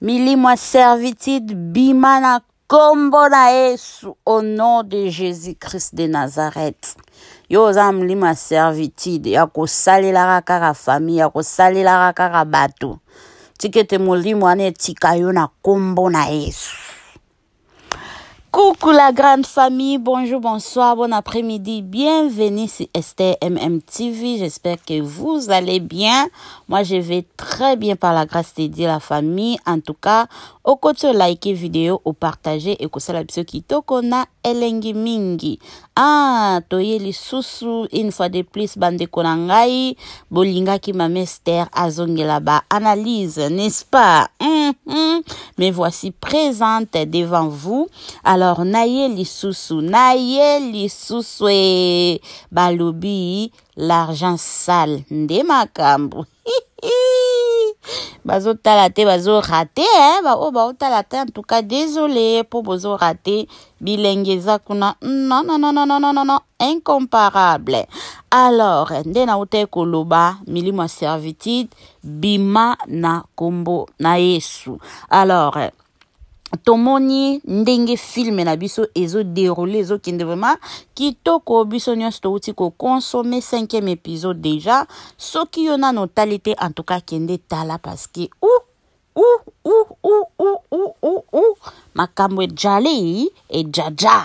milimwa servitude bima na nkombo na yesu au nom de jésus christ de nazareth yo oza molimo ya servitude ya kosalelaka kaka famille ya kosalelaka kaka bato tika ete molimo wana etika yo na nkombo na yesu Coucou la grande famille, bonjour, bonsoir, bon après-midi, bienvenue sur Esther TV, j'espère que vous allez bien. Moi je vais très bien par la grâce de Dieu la famille, en tout cas, au côté liker vidéo, au partager et que ça la qui tokona elengi mingi. Ah, les susu, une fois de plus, bande konangai, bolinga ki azongela ba analyse, n'est-ce pas? Hum, hum. Mais voici présente devant vous. Alors, naye lisusu, naye lisusu e balobi l'argent sale. Nde makambo. talate, bazo raté hein? bao oh, baotala te en tout cas désolé pour bozorate bilenge Bilengeza kuna non non non non non non non incomparable alors nde nautai koloba milimo servitude bima na kombo na yesu alors tomoni ndenge filme na biso ezoderole ezokende vraiment kitoko biso nyonso touti kokonsome 5e épisode déjà soki yo nano otali te en tout cas kende tala parce que ou ou ou ou ou ou, ou ou makambo et jaja.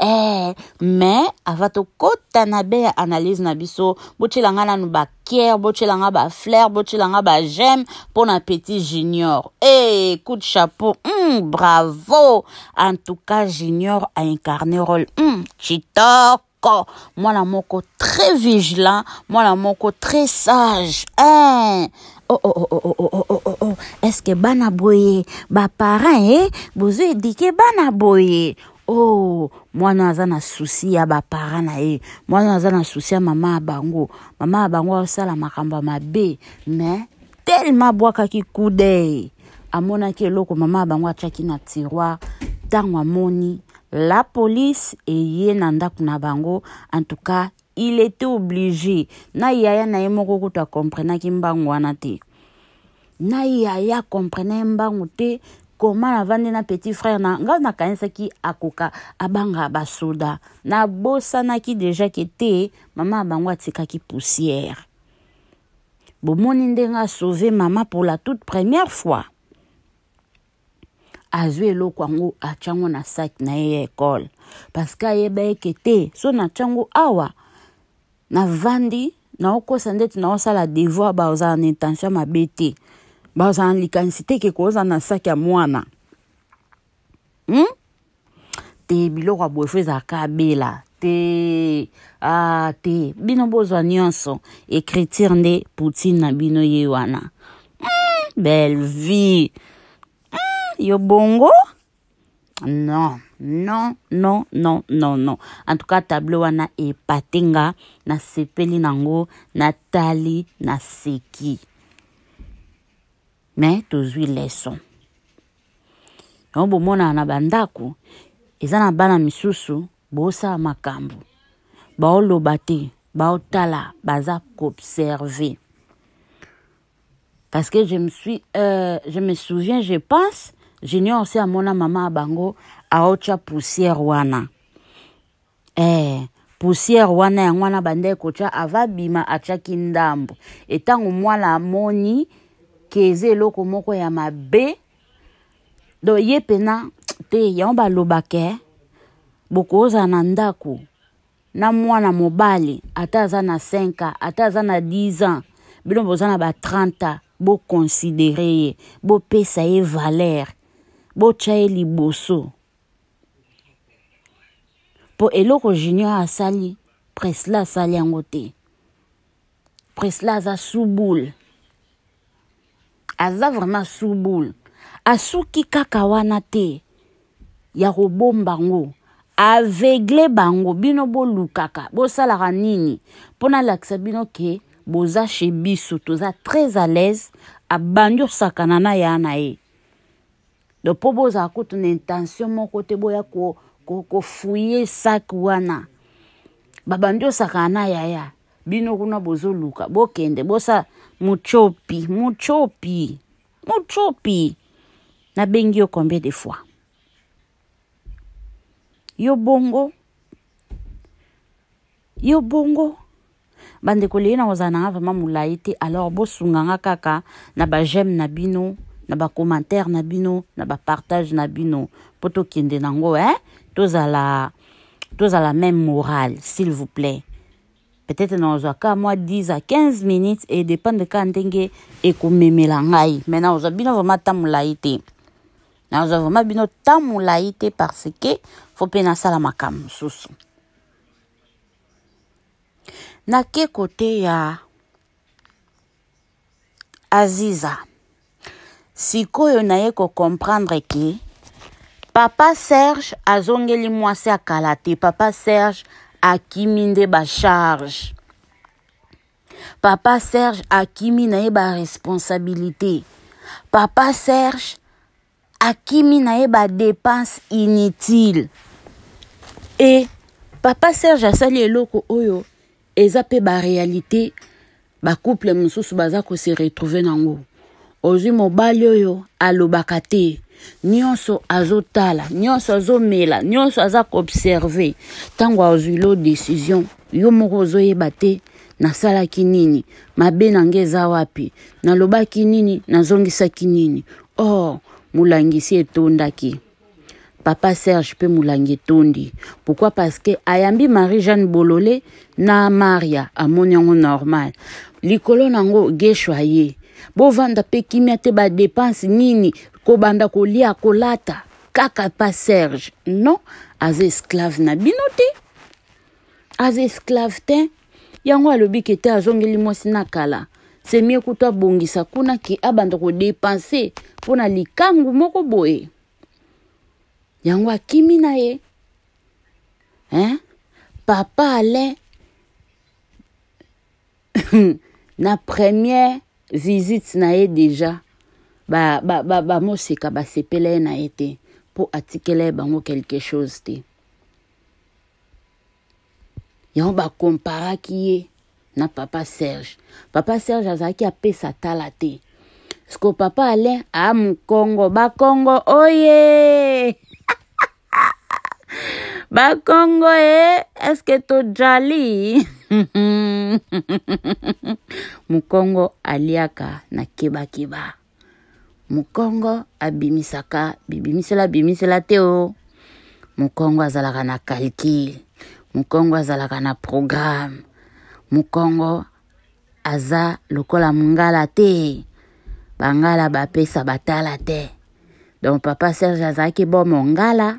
eh, me kota na be ya analyse na biso botyela nga nanu kier flair, nga baflaire botyela nga pour na petit junior eh, coup de chapeau mm, bravo en tout cas junior a incarné rôle mm, chitoko Moi, la moko très vigilant Moi, la moko très sage hein. oh, oh, oh, oh, oh, oh, oh. oh, oh. eske bana boye baparent e eh, bozo edike bana boye o oh, mwana aza na susi ya baparent eh. na ye mwana aza na susi ya mama ya bango mama ya bango asala makambo ya mabe me telema abwakaki kudei amonaki eloko mama ya bango atiaki na tiroir ntango amoni la polise eye na ndako na bango en tout cas il était obligé na yaya na ye moko kutu acomprenaki mbangu wana te na yaya acomprenaki mbangu te koma navandi na petit frère na ngai nakanisaki akoka abanga basoda nabosanaki deja ke te mama ya bango atikaki poussière bomoni ndenge asauve mama pour la toute première fois azwi eloko yango atyango na sak na ye ya ekole parceke ayeba eke te so natyango awa navandi naokosa ndeti naosala devoir baozala na intention mabe te bazala na likanisi te ke kozala na saki ya mwana hmm? te biloko ya boyefo ezalaka abela te ah, te bino bozwa nyonso écriture nde poutine na bino ye wana mm, belle vie mm, yo bongo non non non non non non en tout cas tableau wana epate nga nasepeli nango natali naseki mais tozwi leson yango bomonana na bandako eza na bana misusu bosala makambo baoloba te baotala baza koobserve parce que je me suis euh, je me souviens je pense junior aussi amona mama ya bango aotsha poussière wana eh poussière wana yango wana bandeko tya ava bima atyaki ndambo entango mwala amoni ke eza eloko moko ya mabe do ye pena te yango balobake bokozala na ndako na mwana mobali ata aza na 5 ans ata aza na 10 ans bino boza na ba 30 ans bokonsidere ye bopesa ye valeur botya ye liboso Po eloko junior asali presla asali yango te presla aza Suboule. aza vraiment subule asuki kaka wana te ya kobomba ngo avegle bango bino bolukaka bosalaka nini pona alakisa bino ke boza chez biso toza très à l'aise abandi osakana na ya na ye donc mpo bozala kutu na intention moko te boya kofuye saki wana babandi osakana na yaya bino kuna bozoluka bokende bosa muchopi muchopi muchopi nabengi yo combien de fois yo bongo yo bongo bandeko leye na kozala nanga vraimen molai te alors bosunganga kaka na bageme na bino na bacommentaire na bino na bapartage na bino mpo tokende nango e eh? Tous à la même morale s'il vous plaît peut-être nazwaka mwa 10 à 15 minutes et dépend de quand ndenge ekomemela ngai Maintenant nazwa bino vraimen ta molai nous avons vraimen bino ta molai parce que faut ça la macam sous. Na ke côté ya aziza Si sikoyo naye comprendre que papa serge azongeli mwasi akala te papa serge akimi nde basharge papa serge akimi na ye baresponsabilité papa serge akimi na ye badepense inutile e papa serge asali eloko oyo eza mpe barealité bacouple mosusu baza kose retrouve nango ozwi mobali oyo alobaka te nyonso azotala nyonso azomela nyonso aza koobserve ntango azwi lo décision yo moko ozoyeba te nasalaki nini mabe nange eza wapi nalobaki nini nazongisaki nini or oh, molangisi etondaki papa serge mpe molangi etondi pourkui parceke ayambi marie jeanne bolole na maria amoni yango normal likolo nango geshwa ye bovanda mpe kimia te badépense nini kobanda kolia kolata kaka pa serge non aza esclave na bino te aza esclave te yango alobi ke te azongeli mwasi na kala se mie kutu abongisa kuna ke abanda kodepanse mpo na likangu moko boye yango akimi na ye hein? papa alain na première visite na ye deja bamoseka ba, ba, ba basepela ye na ye te mpo atikela ye bango quelque chose te yango bakomparaki ye na papa serge papa serge azalaki apesa tala te ceke papa alain aa ah, mokongo bakongo oye bakongo e eh, eske tojali mokongo aliaka na kebakeba keba. mokongo abimisaka bibimiselo abimisela te o mokongo azalaka na calcule mokongo azalaka na programme mokongo aza lokola mongala te bangala bapesa batala te donc papa serge azalaki bo mongala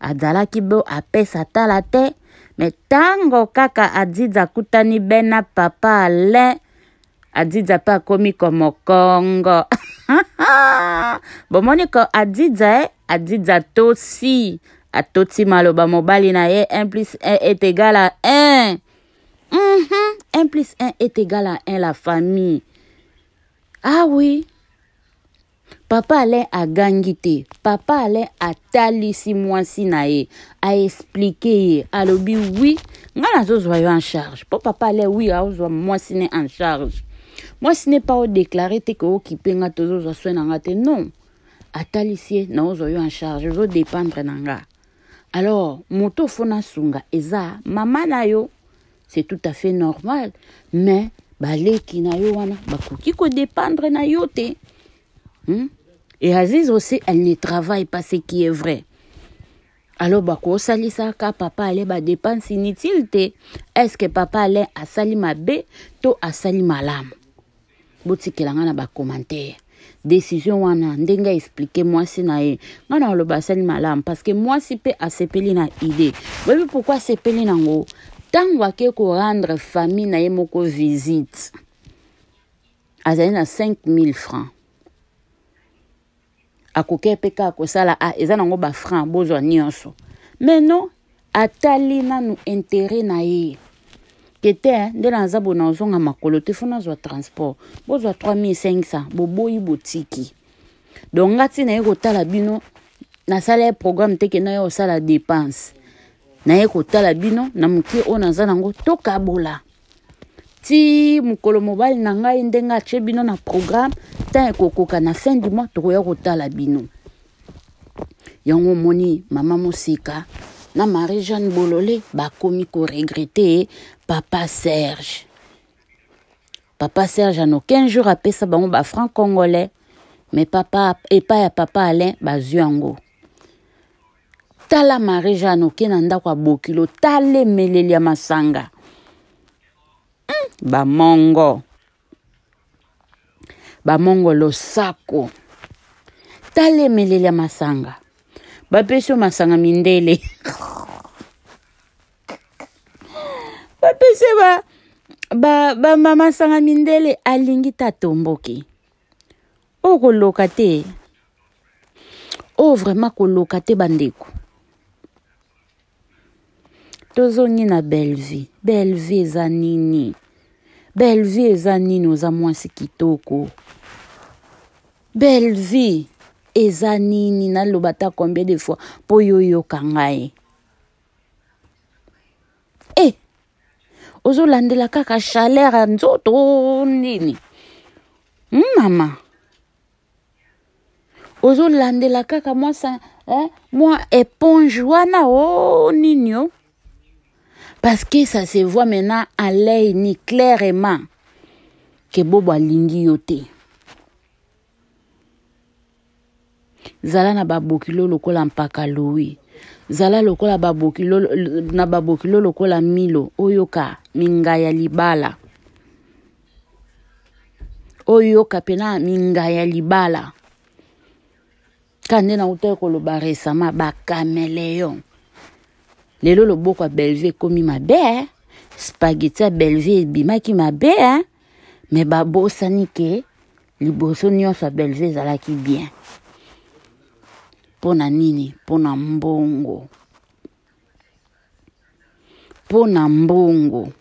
azalaki bo apesa tala te me ntango kaka adiz akutani be na papa alain adiz mpe akomi komokongo Bon, bomoneko adidza e adidza tosi atoti maloba mobali na ye 1 plus 1 est égal à 1 mm 1 plus 1 est égal à 1 la famille ah oui papa alain à te papa alain à mwasi na ye aexplike A alobi oui. ngai nazozwa yo en charge papa alain oui, aozwa mwasi ne en charge moi ce n'est pas au déclarer te que okipe nga tozozwa soin na nga te non à ye na ozwa yo en charge ozodépendre dépendre nga alors moto ofo na sunga eza mama na c'est tout à fait normal mais baleki na yo wana bakoki kodépendre na yo te hmm? et aziz aussi elle ne travaille pas ce qui est vrai alors ka, papa ale badépense inutile te est ce que papa allait à salima, mabe to salima l'âme botikelanga na bacommentaire décision wana ndenge aexplike mwasi na ye ngai na oloba asali malamu parceke mwasi mpe asepeli na idée boyebi pourkui asepeli nango ntango ake korendre famille na ye moko visite azali na 5000 francs akoki mpe kaka sala a ah, eza nango bafranc bozwa nyonso me non atali nanu intere na ye kete nde naza bo na ozonga makolo te fo nazwa transport bozwa 3500 boboyi botiki donc nga ntina ye kotala bino nasala ye programme te ke na ye kosala dépense naye kotala bino na mokie oyo naza nango tokabola ti mokolo mobali na ngai ndenge atie bino na programme ntan ekokoka na fin du mois tokoya kotala bino yango omoni mama mosika na marie jeanne bolole bakomi koregrete papa serge papa serge en aucun jour apesa bango bafranc congolais me papa epai ya papa alain bazwi yango tala marie jeanne oke na ndako ya bokilo tala emeleli ya masanga mm, bamongo bamongo losako tala emeleli ya masanga bapesi yo masanga mindele bapesi ba bamba masanga mindele alingi ta tomboki oyo koloka te oyo oh, vraiment koloka te bandeko tozongi na belvi belvi eza nini belvi eza nini oza mwasi kitoko belvi eza nini naloba combien de fois pour yo oyoka ngai e eh, la kaka chaleur ya nzoto nini hmm, mama lande la kaka mwasa eh, mwa éponge hein, oh, nini oh? parce que ça se voit maintenant à l'œil ni clairement que bobo alingi yo zala na babokilo lokola mpaka lowi zala lokola babokilo na babokilo lokola milo oyoka minga ya libala oyoka mpena minga ya libala ka nde nautaki koloba resama bacameleon lelo loboko ya belvie ekómi mabe spageti ya belvie ebimaki mabe me babosani ke liboso nyonso ya belvie ezalaki bien mpona nini mpona mbongo mpona mbongo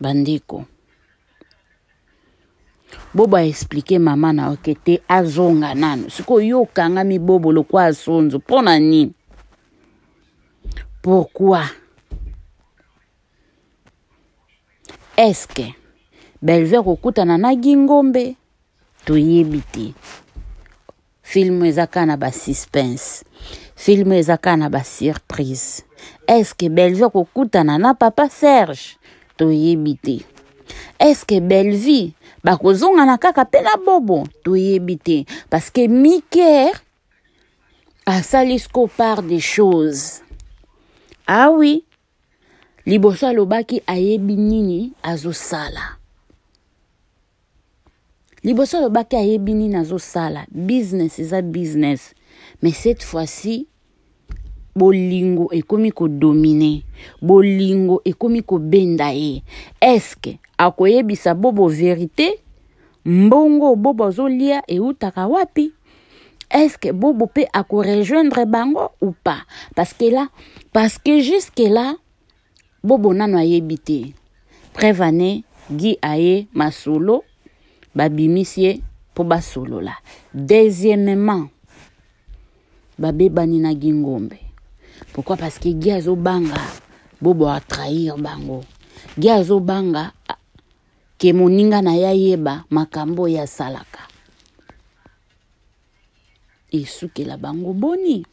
bandeko bobo aexplike mama na yo ke te azonga nano sikoyo yo okanga mibobo lokwa asonzo mpona nini pourkui eske belver kokutana na gingombe toyebi te Filmu ezakana ba suspense. Filmu ezakana ba surprise. que a okokutana na papa Serge toyebi te. que a bakozongana kaka mpe na bobo toyebi te parce que Miker ce qu'on part des choses. Ah oui. Liboso alobaki ayebi nini azosala. liboso alobaki ayebi nini azosala business eza business mais cette fois-ci bolingo ekomi kodomine bolingo ekomi kobenda ye eske akoyebisa bobo verité mbongo bobo azolia eutaka wapi eske bobo mpe akorejoindre bango ou pas parceke la parceke juske la bobo nano ayebi te preve ane gi aye masolo babimisi ye mpo basolola deuxièmement babebani na gingombe pourkui parce que gi azobanga bobo atrahir bango gi azobanga ke moninga na ye ayeba makambo oyo asalaka esukela bango boni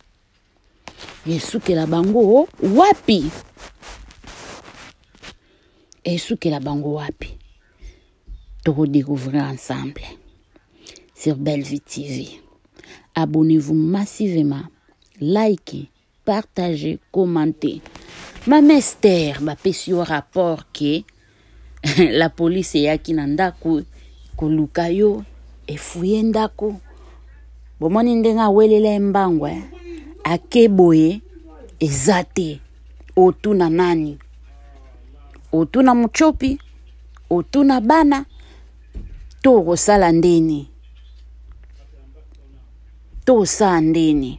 esukela bango wapi esukela bango wapi de redécouvrir ensemble sur Bellevue TV. Abonnez-vous massivement, likez, partagez, commentez. Ma mester bapesi rapport que la police eyaki na ndako koluka yo efuye ku bomoni ndenge mbangwe. ye mbango eh? otuna nani otuna muchopi, otuna bana tokosala ndeni tokosala ndeni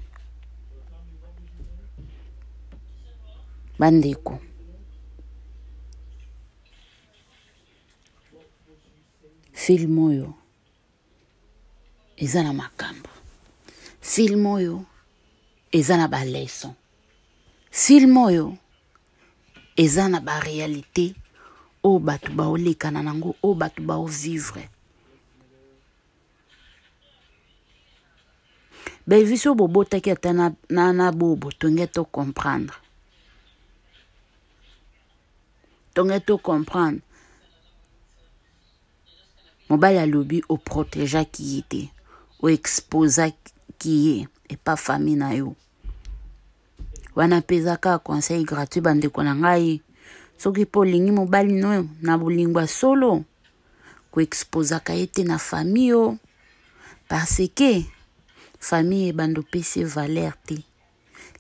bandeko filme oyo eza na makambo filme oyo eza na baleson filme oyo eza na barealité oyo bato baolekana nango oyo bato baovivre bevi so bobotaki ata na, na, na bobo tonge tocomprendre tonge tocomprendre mobali alobi oprotegeaki ye te oexposaki ye epa fami na yo wana mpe eza kaka conseil gratuit bandeko na ngai soki mpo olingi mobali no na bolingwa solo koexposaka ye te na fami yo parce que famille ebanda opesi valeur te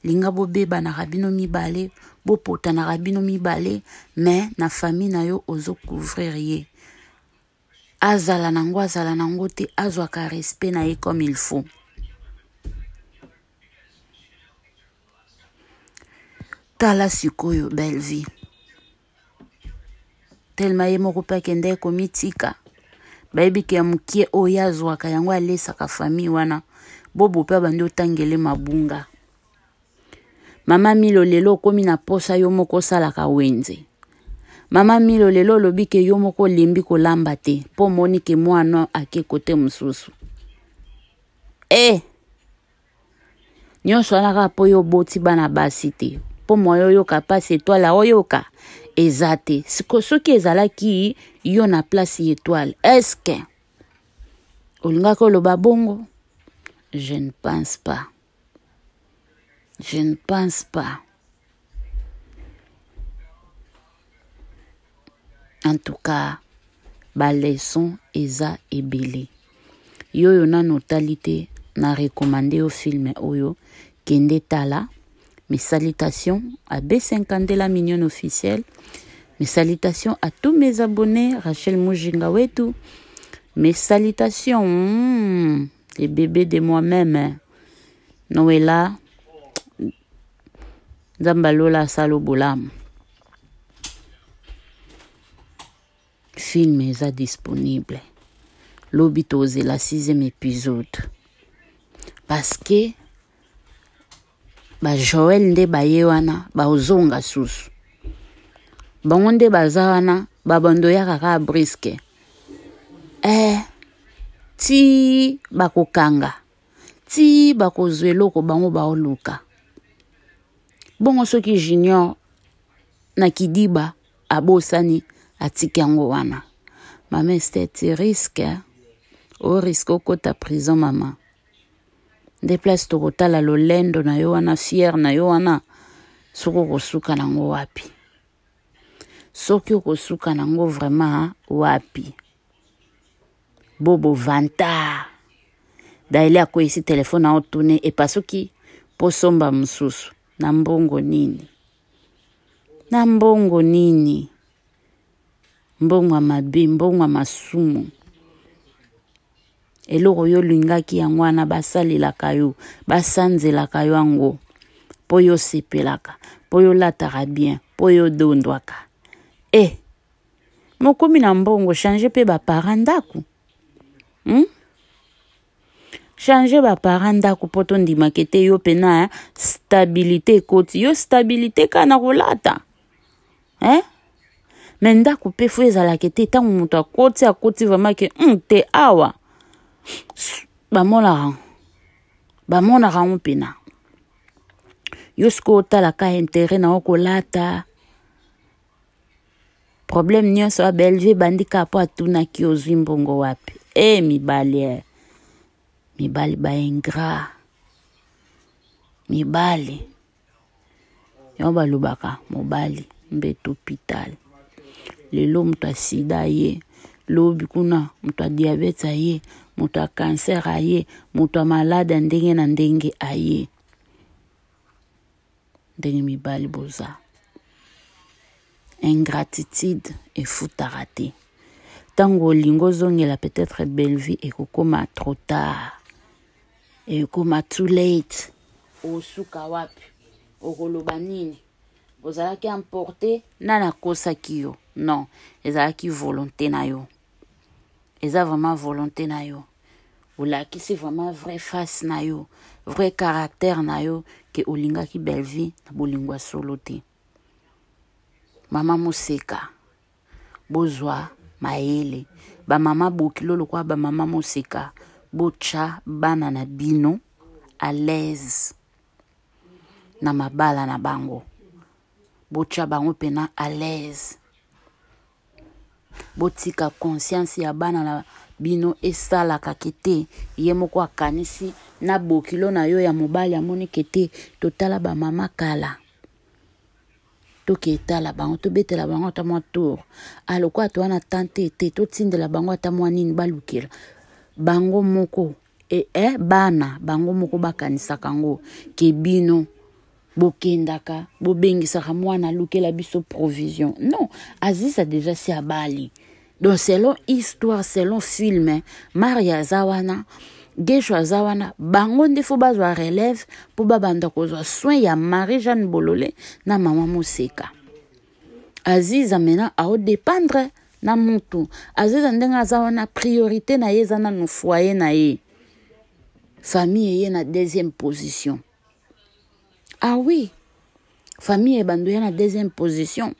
linga bobebanaka bino mibale bopotanaka bino mibale me na famille na yo ozocouvrir ye azala nango azala nango te azwaka respect na ye comme il faut tala sikoyo belle vie telema ye moko mpe akende ekomi tika bayebiki ya mokie oyo azwaka yango alesaka famille wana bo bope abandi otangele mabunga mama milo lelo okómi na posa yo moko osalaka wenze mama milo lelo olobi ke yo moko olembi kolamba te mpo omoni ke mwana ake kote mosusu e nyonso wana kaka mpo yo oboti bana basi te mpo moyo oyoka mpasi etwale oyoka eza te soki ezalaki yo na place ya etwale eske olingaki oloba bongo Je ne pense pas. Je ne pense pas. En tout cas, leçon et Belé. yo notalité. na notalité. na recommandé au film oyo kende tala mes salutations à B50 la Mignonne officielle. Mes salutations à tous mes abonnés, Rachel Mujinga Mes salutations. Hmm les bébés de moi-même. Hein. Noéla Zambalola Saloboulam. Film est disponible. L'Obitose, la sixième épisode. Parce que, bah, Joël nde bayewana, bah, ozonga sous. Bah, on a bazawana, bah, bandoya briske. Eh, ti bakokanga ti bakozwa eloko bango baoluka bongo soki junior na kidiba abosani atiki yango wana mama estete riske oriske okota prison mama nde place tokotala lolendo na yo wana fiere na yo wana soki okosuka nango wapi soki okosuka nango vraiment wapi bobovanta daele akweyisi telefone ao tune epasuki mpo somba mosusu na mbongo nini na mbongo nini mbongo ya mabe mbongo ya masumu eloko oyo olingaki yango wana basalelaka yo basanzelaka yo yango mpo yo osepelaka mpo yo olataka bien mpo yo odondwaka e eh, mokomi na mbongo change mpe baparent ndako hmm? change baparent ndako mpo tondimaka ete yo mpena stabilité ekoti yo stabilité kaka na kolata eh? me ndako mpe fo ezalaka ete ntango moto akoti akoti vamake mm, te awa bamonaka bamonaka ngo mpena yo sikoyo otalaka intérêt na yo kolata problème nyonso abelge ebandika mpo atunaki ozwi mbongo wapi e mibali eh. mibali baingra mibali yango balobaka mobali mbeto hopital lelo moto asida ye lobi kuna moto adiabete aye moto ya cancer aye moto ya malade ya ndenge na ndenge aye ndenge mibali boza ingratitude efutaka te Tango olingi ozongela peut-être e belle vie ekokóma trop tard ekokóma too late osuka wapi okoloba nini ozalaki emporte na ki yo non ezalaki volonté na yo eza vraiment volonté na yo olakisi vraiment vrai face na yo vrai caractère na yo ke olingaki belle vie na bolingo Solote. solo mama moseka bozwa mayele bamama bokilo lokola bamama moseka botya bana na bino alaise na mabala na bango botya bango mpena alaise botika conscience ya bana na bino esalaka kete ye moko akanisi na bokilo na yo ya mobali amonike te totala bamama kala la bango la bango ata mwa tour kwa toana tante te totindela bango ata mwa nini balukela bango moko e, e bana bango moko bakanisaka kango ke bino bokendaka bobengisaka mwana alukela biso provision non a deja si abali donc selon histoire selon film hein, Maria Zawana gesho aza wana bango nde fo bazwa relève mpo babanda kozwa soin ya marie jeanne bolole na mama moseka aziza mena aodépendre na mutu aziza ndenge aza wana priorité na ye eza nano foyer na ye famille eye na deuxième position ah oui famille ebando ye na deuxième position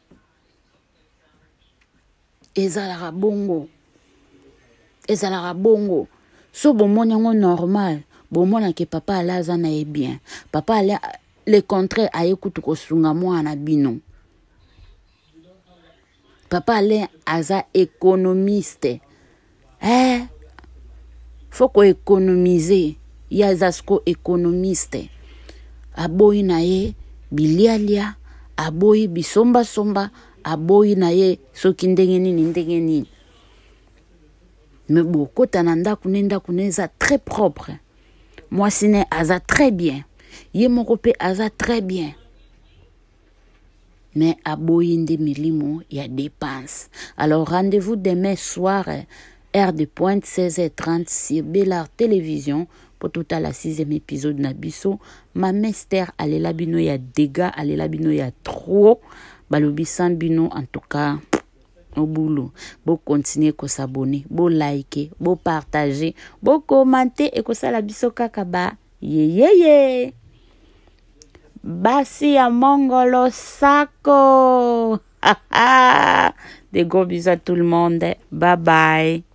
ezalaka bongo ezalaka bongo so bomoni yango normal bomonake papa ale aza na ye bien papa ale le contraire aye kutu kosunga mwana bino papa ale aza économiste eh, fo koekonomize ye aza siko économiste aboyi na ye bilialia aboyi bisombasomba aboyi na ye soki ndenge nini ndenge nini Mais beaucoup na nandakunenda kunenda très propre Moi, n'est aza très bien Je suis aza très bien mais il y milimo ya dépenses alors rendez-vous demain soir heure de pointe 16h30 sur belar télévision pour tout à la sixième épisode a biso allez là bino ya allez y bino ya trop. balobisa bino en tout cas au boulot. Bon continuer ko s'abonner, bon liker, beau partager, bon commenter et ko sala la Ye ye ye. Basi ya mongolo sako. De gros bisous à tout le monde. Bye bye.